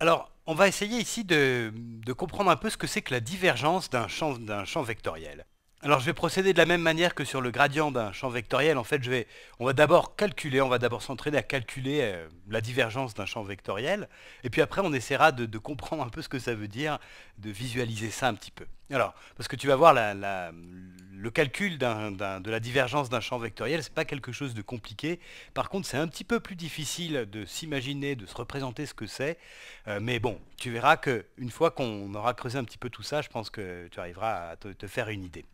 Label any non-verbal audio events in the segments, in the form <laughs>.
Alors, on va essayer ici de, comprendre un peu ce que c'est que la divergence d'un champ vectoriel. Alors je vais procéder de la même manière que sur le gradient d'un champ vectoriel. En fait, je vais, on va d'abord calculer, on va d'abord s'entraîner à calculer euh, la divergence d'un champ vectoriel. Et puis après, on essaiera de, comprendre un peu ce que ça veut dire, de visualiser ça un petit peu. Alors, parce que tu vas voir, le calcul de la divergence d'un champ vectoriel, c'est pas quelque chose de compliqué. Par contre, c'est un petit peu plus difficile de s'imaginer, de se représenter ce que c'est. Euh, mais bon, tu verras qu'une fois qu'on aura creusé un petit peu tout ça, je pense que tu arriveras à te faire une idée.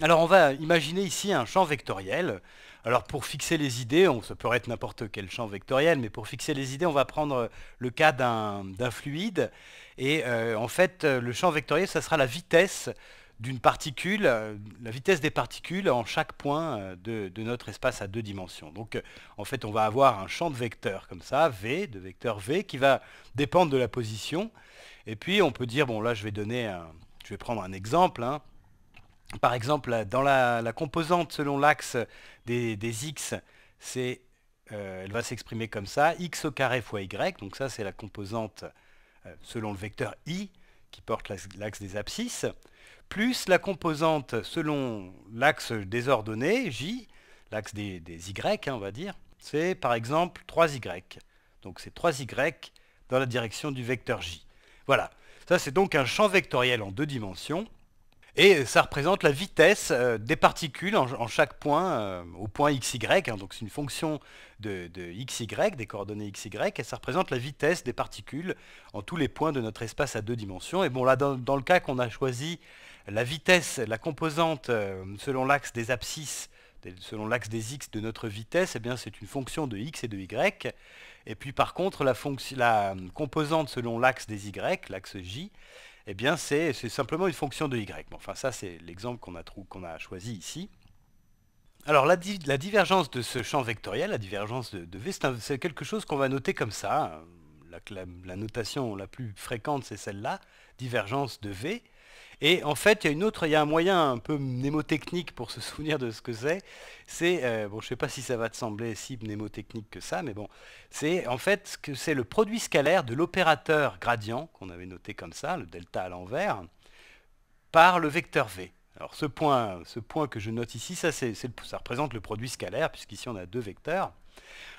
Alors on va imaginer ici un champ vectoriel. Alors pour fixer les idées, on, ça peut être n'importe quel champ vectoriel, mais pour fixer les idées, on va prendre euh, le cas d'un fluide. Et euh, en fait, euh, le champ vectoriel, ça sera la vitesse d'une particule, la vitesse des particules en chaque point de, notre espace à deux dimensions. Donc en fait, on va avoir un champ de vecteurs comme ça, V, de vecteur V, qui va dépendre de la position. Et puis on peut dire, bon là je vais donner je vais prendre un exemple, hein. Par exemple, dans la, composante selon l'axe des, x, c'est, euh, elle va s'exprimer comme ça, x au carré fois y, donc ça c'est la composante euh, selon le vecteur i, qui porte l'axe des abscisses, plus la composante selon l'axe désordonné, j, l'axe des, y, hein, on va dire, c'est par exemple 3y. Donc c'est 3y dans la direction du vecteur j. Voilà, ça c'est donc un champ vectoriel en deux dimensions et ça représente la vitesse euh, des particules en, chaque point, euh, au point x, y. Hein, donc c'est une fonction de, x, y, des coordonnées x, y. et ça représente la vitesse des particules en tous les points de notre espace à deux dimensions. Et bon là, dans, le cas qu'on a choisi la vitesse, la composante euh, selon l'axe des abscisses selon l'axe des x de notre vitesse, eh c'est une fonction de x et de y. Et puis par contre, la composante selon l'axe des y, l'axe j, eh bien c'est simplement une fonction de y. enfin ça c'est l'exemple qu'on a, choisi ici. Alors la, divergence de ce champ vectoriel, la divergence de, V, c'est quelque chose qu'on va noter comme ça. la, notation la plus fréquente c'est celle-là, divergence de V. Et en fait, il y a une autre, il y a un moyen un peu mnémotechnique pour se <laughs> souvenir de ce que c'est. C'est, euh, bon, je ne sais pas si ça va te sembler si mnémotechnique que ça, mais bon, c'est en fait que c'est le produit scalaire de l'opérateur gradient, qu'on avait noté comme ça, le delta à l'envers, par le vecteur V. Alors ce point, que je note ici, ça, c'est, ça représente le produit scalaire, puisqu'ici on a deux vecteurs.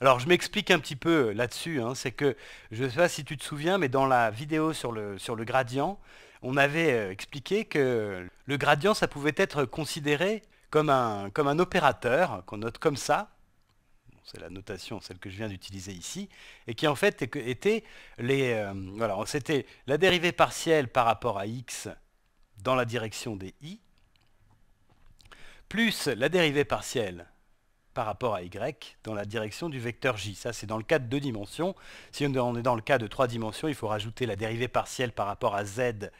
Alors je m'explique un petit peu là-dessus, hein. c'est que, je ne sais pas si tu te souviens, mais dans la vidéo sur le gradient, on avait euh, expliqué que le gradient, ça pouvait être considéré comme un, comme un opérateur, qu'on note comme ça, c'est la notation, celle que je viens d'utiliser ici, et qui en fait était, les, euh, voilà, c'était la dérivée partielle par rapport à x dans la direction des i, plus la dérivée partielle par rapport à Y dans la direction du vecteur J. Ça, c'est dans le cas de deux dimensions. Si on est dans le cas de trois dimensions, il faut rajouter la dérivée partielle par rapport à Z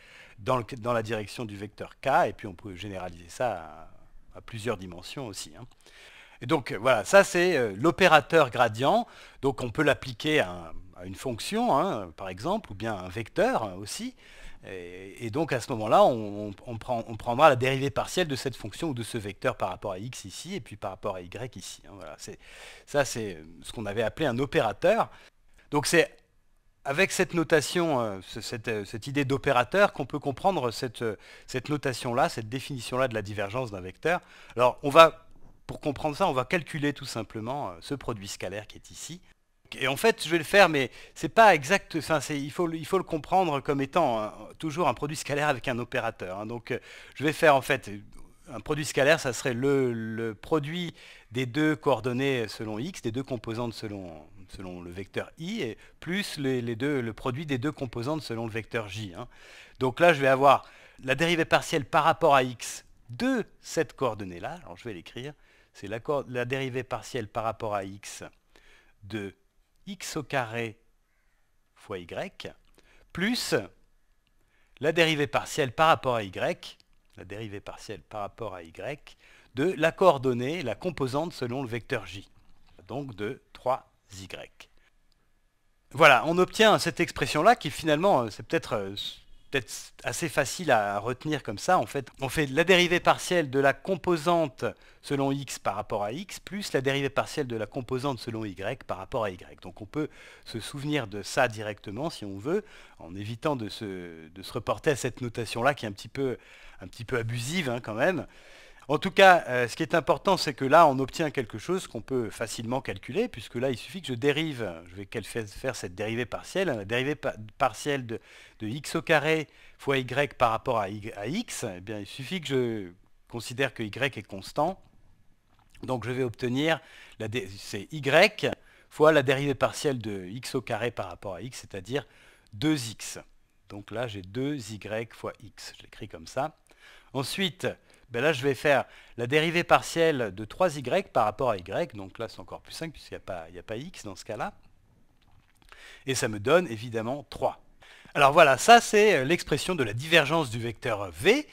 dans, la direction du vecteur K, et puis on peut généraliser ça à, plusieurs dimensions aussi. Hein. Et donc euh, voilà, ça c'est euh, l'opérateur gradient. Donc on peut l'appliquer à, une fonction, hein, par exemple, ou bien un vecteur hein, aussi. Et, donc à ce moment-là, on, prendra la dérivée partielle de cette fonction ou de ce vecteur par rapport à x ici et puis par rapport à y ici. Hein, ça c'est ce qu'on avait appelé un opérateur. Donc c'est avec cette notation, euh, euh, cette, idée d'opérateur, qu'on peut comprendre cette, euh, cette notation-là, cette définition-là de la divergence d'un vecteur. Alors, on va, pour comprendre ça, on va calculer tout simplement ce produit scalaire qui est ici. Et en fait, je vais le faire, mais c'est pas exact. Enfin, il, faut, il faut le comprendre comme étant toujours un produit scalaire avec un opérateur. Hein. Donc, euh, je vais faire en fait euh, un produit scalaire, ça serait le, produit des deux coordonnées selon x, des deux composantes selon, selon le vecteur i, et plus les, deux, le produit des deux composantes selon le vecteur j. Hein. Donc là, je vais avoir la dérivée partielle par rapport à x de cette coordonnée-là. Alors je vais l'écrire. C'est la, la, dérivée partielle par rapport à x de x au carré fois y, plus la dérivée partielle par rapport à y, la dérivée partielle par rapport à y, de la coordonnée, la composante selon le vecteur j, donc de 3y. Voilà, on obtient cette expression-là qui finalement, euh, c'est peut-être euh, peut-être assez facile à retenir comme ça. En fait, on fait la dérivée partielle de la composante selon x par rapport à x, plus la dérivée partielle de la composante selon y par rapport à y. Donc on peut se souvenir de ça directement si on veut, en évitant de se, reporter à cette notation-là qui est un petit peu, un petit peu abusive hein, quand même. En tout cas, euh, ce qui est important, c'est que là, on obtient quelque chose qu'on peut facilement calculer, puisque là, il suffit que je dérive, je vais faire cette dérivée partielle, la hein, dérivée partielle de, x au carré fois y par rapport à, x, eh bien, il suffit que je considère que y est constant, donc je vais obtenir, c'est y fois la dérivée partielle de x au carré par rapport à x, c'est-à-dire 2x. Donc là, j'ai 2y fois x, je l'écris comme ça. Ensuite, ben là je vais faire la dérivée partielle de 3y par rapport à y, donc là c'est encore plus simple puisqu'il n'y a, pas x dans ce cas-là, et ça me donne évidemment 3. Alors voilà, ça c'est euh, l'expression de la divergence du vecteur v,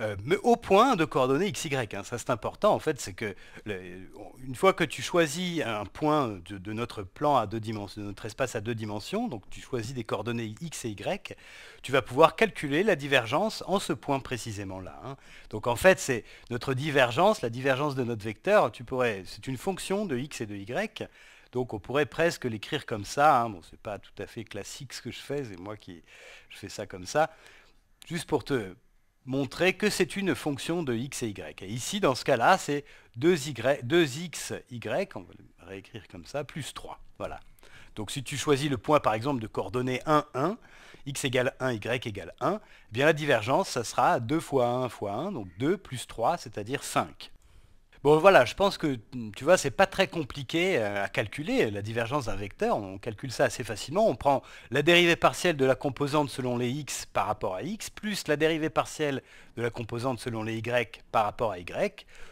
euh, mais au point de coordonnées x y. Hein. Ça c'est important en fait, c'est que une fois que tu choisis un point de, notre plan à deux dimensions, de notre espace à deux dimensions, donc tu choisis des coordonnées X et Y, tu vas pouvoir calculer la divergence en ce point précisément là. Hein. Donc en fait c'est notre divergence, la divergence de notre vecteur, tu pourrais, c'est une fonction de X et de Y. Donc on pourrait presque l'écrire comme ça. Hein. Bon, c'est pas tout à fait classique ce que je fais, c'est moi qui fais ça comme ça. Juste pour te, montrer que c'est une fonction de x et y. ici, dans ce cas-là, c'est 2 xy on va le réécrire comme ça, plus 3. Voilà. Donc si tu choisis le point, par exemple, de coordonnées 1, 1, x égale 1, y égale 1, eh bien la divergence, ça sera 2 fois 1 fois 1, donc 2 plus 3, c'est-à-dire 5. Bon, voilà, je pense que, mm, tu vois, c'est pas très compliqué euh, à calculer. La divergence d'un vecteur, on calcule ça assez facilement. On prend la dérivée partielle de la composante selon les x par rapport à x, plus la dérivée partielle de la composante selon les y par rapport à y,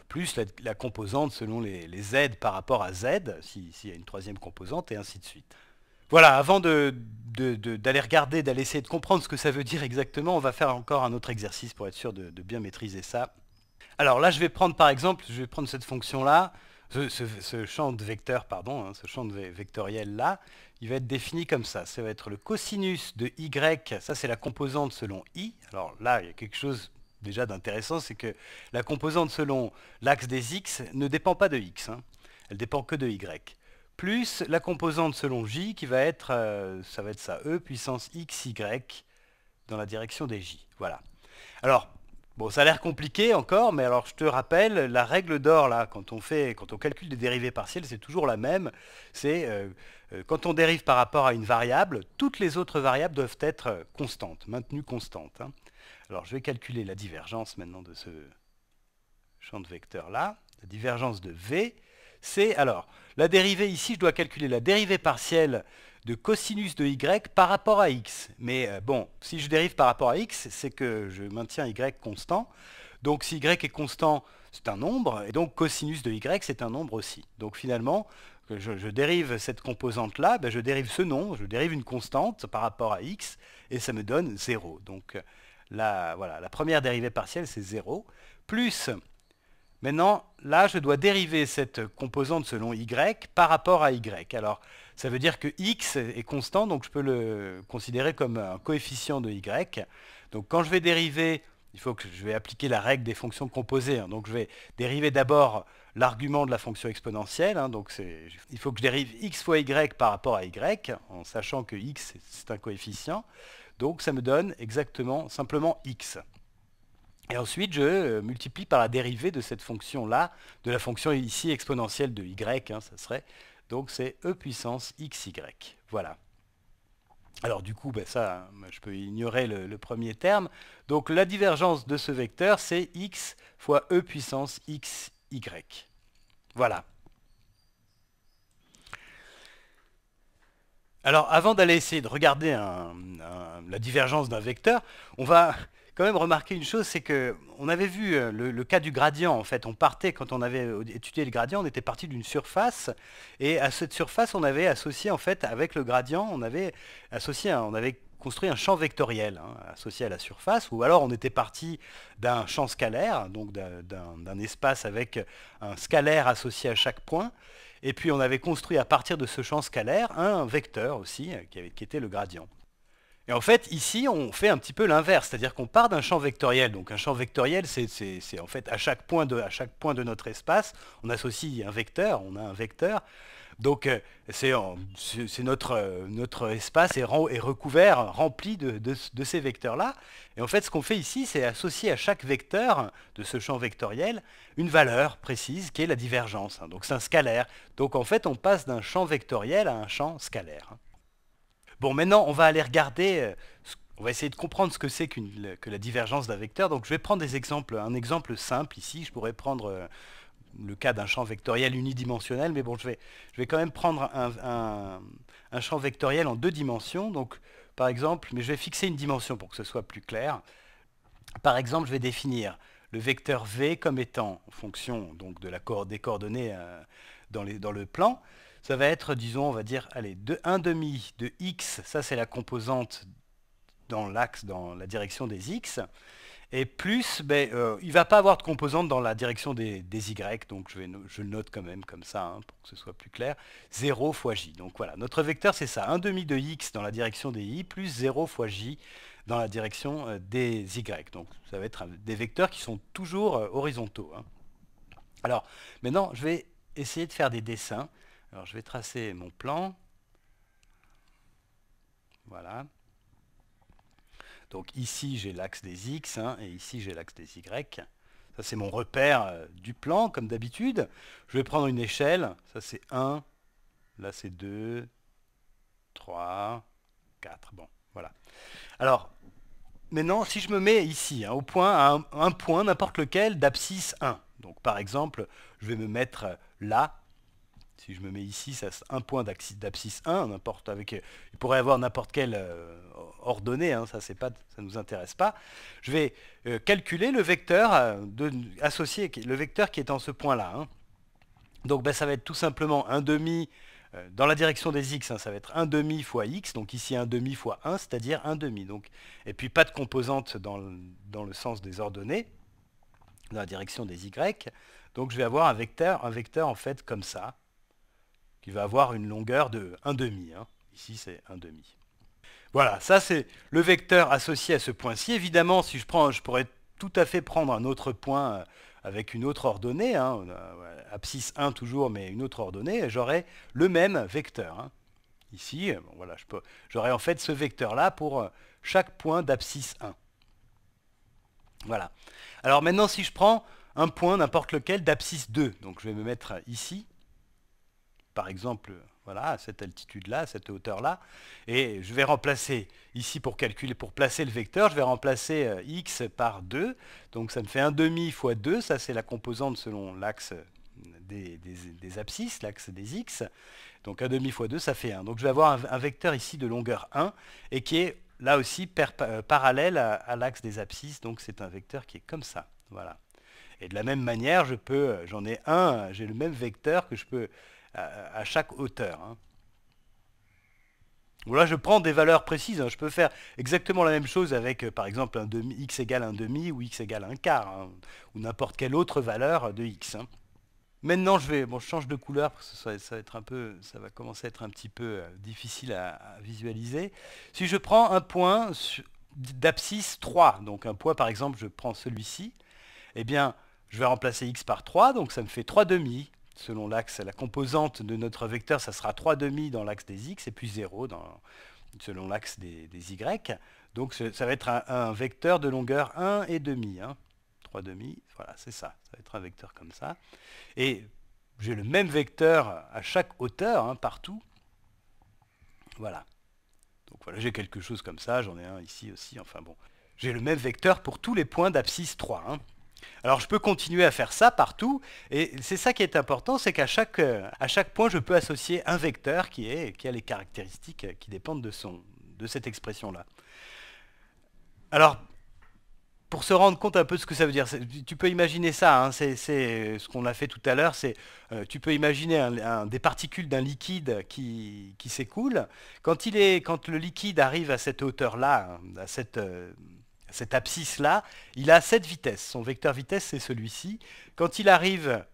plus la, composante selon les, z par rapport à z, s'il y a une troisième composante, et ainsi de suite. Voilà, avant d'aller de, regarder, d'aller essayer de comprendre ce que ça veut dire exactement, on va faire encore un autre exercice pour être sûr de bien maîtriser ça. Alors là, je vais prendre par exemple, je vais prendre cette fonction-là, ce, champ de vecteur, pardon, ce champ de hein, vectoriel-là, il va être défini comme ça. Ça va être le cosinus de y, ça c'est la composante selon i. Alors là, il y a quelque chose déjà d'intéressant, c'est que la composante selon l'axe des x ne dépend pas de x, hein. elle dépend que de y plus la composante selon j qui va être, euh, ça va être ça, e puissance xy dans la direction des j. Voilà. Alors, Bon, ça a l'air compliqué encore, mais alors je te rappelle, la règle d'or, là, quand on, fait, quand on calcule des dérivées partielles, c'est toujours la même. C'est euh, euh, quand on dérive par rapport à une variable, toutes les autres variables doivent être constantes, maintenues constantes. Hein. Alors je vais calculer la divergence maintenant de ce champ de vecteur-là, la divergence de V. C'est, alors, la dérivée ici, je dois calculer la dérivée partielle de cosinus de y par rapport à x. Mais euh, bon, si je dérive par rapport à x, c'est que je maintiens y constant. Donc si y est constant, c'est un nombre, et donc cosinus de y, c'est un nombre aussi. Donc finalement, je, dérive cette composante-là, ben, je dérive ce nombre, je dérive une constante par rapport à x, et ça me donne 0. Donc la, voilà, la première dérivée partielle, c'est 0, plus... Maintenant, là, je dois dériver cette composante selon y par rapport à y. Alors, ça veut dire que x est constant, donc je peux le considérer comme un coefficient de y. Donc quand je vais dériver, il faut que je vais appliquer la règle des fonctions composées. Hein. donc je vais dériver d'abord l'argument de la fonction exponentielle. Hein. il faut que je dérive x fois y par rapport à y, en sachant que x c'est un coefficient. Donc ça me donne exactement, simplement x. Et ensuite, je euh, multiplie par la dérivée de cette fonction-là, de la fonction ici exponentielle de y, hein. ça serait donc c'est e puissance xy. Voilà. Alors du coup, ben, ça, hein, je peux ignorer le, premier terme. Donc la divergence de ce vecteur, c'est x fois e puissance xy. Voilà. Alors avant d'aller essayer de regarder la divergence d'un vecteur, on va quand même remarquer une chose, c'est que on avait vu euh, le, cas du gradient en fait. On partait quand on avait euh, étudié le gradient, on était parti d'une surface et à cette surface, on avait associé en fait avec le gradient, on avait associé, on avait construit un champ vectoriel hein, associé à la surface, ou alors on était parti d'un champ scalaire, donc d'un espace avec un scalaire associé à chaque point, et puis on avait construit à partir de ce champ scalaire un vecteur aussi, euh, qui, avait, qui était le gradient. Et en fait, ici, on fait un petit peu l'inverse, c'est-à-dire qu'on part d'un champ vectoriel. Donc un champ vectoriel, c'est en fait à chaque, point de, à chaque point de notre espace, on associe un vecteur, on a un vecteur. Donc euh, c'est euh, notre, espace est, recouvert, rempli de ces vecteurs-là. Et en fait, ce qu'on fait ici, c'est associer à chaque vecteur de ce champ vectoriel une valeur précise qui est la divergence. Donc c'est un scalaire. Donc en fait, on passe d'un champ vectoriel à un champ scalaire. Bon, maintenant, on va aller regarder, euh, on va essayer de comprendre ce que c'est que la divergence d'un vecteur. Donc, je vais prendre des exemples, un exemple simple ici. Je pourrais prendre euh, le cas d'un champ vectoriel unidimensionnel, mais bon, je vais, je vais quand même prendre un, champ vectoriel en deux dimensions. Donc, par exemple, mais je vais fixer une dimension pour que ce soit plus clair. Par exemple, je vais définir le vecteur V comme étant en fonction donc, de la des coordonnées euh, dans, dans, le plan ça va être, disons, on va dire, allez, de 1 demi de x, ça c'est la composante dans l'axe, dans la direction des x, et plus, ben, euh, il ne va pas avoir de composante dans la direction des, y, donc je, vais, je le note quand même comme ça, hein, pour que ce soit plus clair, 0 fois j. Donc voilà, notre vecteur c'est ça, 1 demi de x dans la direction des i, plus 0 fois j dans la direction euh, des y. Donc ça va être des vecteurs qui sont toujours euh, horizontaux. Hein. Alors, maintenant, je vais essayer de faire des dessins. Alors je vais tracer mon plan. Voilà. Donc ici j'ai l'axe des X hein, et ici j'ai l'axe des Y. Ça c'est mon repère euh, du plan comme d'habitude. Je vais prendre une échelle. Ça c'est 1. Là c'est 2. 3. 4. Bon, voilà. Alors maintenant si je me mets ici hein, au point, à un, point n'importe lequel d'abscisse 1. Donc par exemple je vais me mettre là si je me mets ici, ça c'est un point d'abscisse 1, n'importe avec. Il pourrait y avoir n'importe quelle euh, ordonnée, hein, ça c'est pas, ça nous intéresse pas. Je vais euh, calculer le vecteur euh, associé, le vecteur qui est en ce point-là. Hein. Donc ben, ça va être tout simplement 1 demi dans la direction des x, hein, ça va être 1 demi fois x, donc ici 1 demi fois 1, c'est-à-dire 1 demi. Donc, et puis pas de composante dans le, dans le, sens des ordonnées, dans la direction des y. Donc je vais avoir un vecteur, un vecteur en fait comme ça, qui va avoir une longueur de 1,5. Hein. Ici, c'est 1,5. Voilà, ça c'est le vecteur associé à ce point-ci. Évidemment, si je prends, je pourrais tout à fait prendre un autre point euh, avec une autre ordonnée, hein, abscisse 1 toujours, mais une autre ordonnée, et j'aurais le même vecteur. Hein. Ici, euh, j'aurais en fait ce vecteur-là pour euh, chaque point d'abscisse 1. Voilà. Alors maintenant, si je prends un point, n'importe lequel, d'abscisse 2, donc je vais me mettre ici, par exemple, voilà, à cette altitude-là, cette hauteur-là. Et je vais remplacer, ici pour calculer, pour placer le vecteur, je vais remplacer euh, x par 2. Donc ça me fait 1 demi fois 2, ça c'est la composante selon l'axe des, des, abscisses, l'axe des x. Donc 1 demi fois 2, ça fait 1. Donc je vais avoir un, vecteur ici de longueur 1 et qui est là aussi euh, parallèle à, à l'axe des abscisses. Donc c'est un vecteur qui est comme ça. Voilà. Et de la même manière, je peux, euh, j'en ai un, j'ai le même vecteur que je peux à, chaque hauteur. Hein. là, je prends des valeurs précises. Hein. Je peux faire exactement la même chose avec, euh, par exemple, un demi, x égale 1 demi ou x égale 1 quart, hein, ou n'importe quelle autre valeur de x. Maintenant, je vais, bon, je change de couleur parce que ça, va commencer à être un petit peu euh, difficile à, visualiser. Si je prends un point d'abscisse 3, donc un point, par exemple, je prends celui-ci, eh bien, je vais remplacer x par 3, donc ça me fait 3 demi selon l'axe, la composante de notre vecteur, ça sera 3,5 dans l'axe des x et puis 0 dans, selon l'axe des, y. Donc ça va être un, vecteur de longueur 1 et demi. 3 hein. demi, voilà, c'est ça. Ça va être un vecteur comme ça. Et j'ai le même vecteur à chaque hauteur, hein, partout. Voilà. Donc voilà, j'ai quelque chose comme ça, j'en ai un ici aussi, enfin bon. J'ai le même vecteur pour tous les points d'abscisse 3. Alors je peux continuer à faire ça partout, et c'est ça qui est important, c'est qu'à chaque, euh, à chaque point, je peux associer un vecteur qui, a les caractéristiques qui dépendent de, de cette expression-là. Alors, pour se rendre compte un peu de ce que ça veut dire, tu peux imaginer ça, hein, c'est ce qu'on a fait tout à l'heure, c'est euh, tu peux imaginer un, des particules d'un liquide qui, qui s'écoule. Quand, le liquide arrive à cette hauteur-là, à cette... Euh, cet abscisse-là, il a cette vitesse. Son vecteur vitesse, c'est celui-ci. Quand il arrive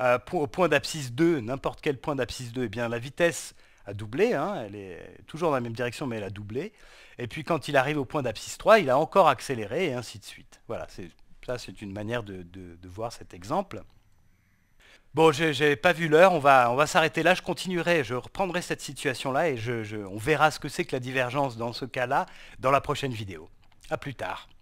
euh, au point d'abscisse 2, n'importe quel point d'abscisse 2, eh bien, la vitesse a doublé. Hein. elle est toujours dans la même direction, mais elle a doublé. Et puis quand il arrive au point d'abscisse 3, il a encore accéléré, et ainsi de suite. Voilà, ça c'est une manière de, voir cet exemple. Bon, je n'ai pas vu l'heure, on va, s'arrêter là, je continuerai, je reprendrai cette situation-là et on verra ce que c'est que la divergence dans ce cas-là dans la prochaine vidéo. A plus tard.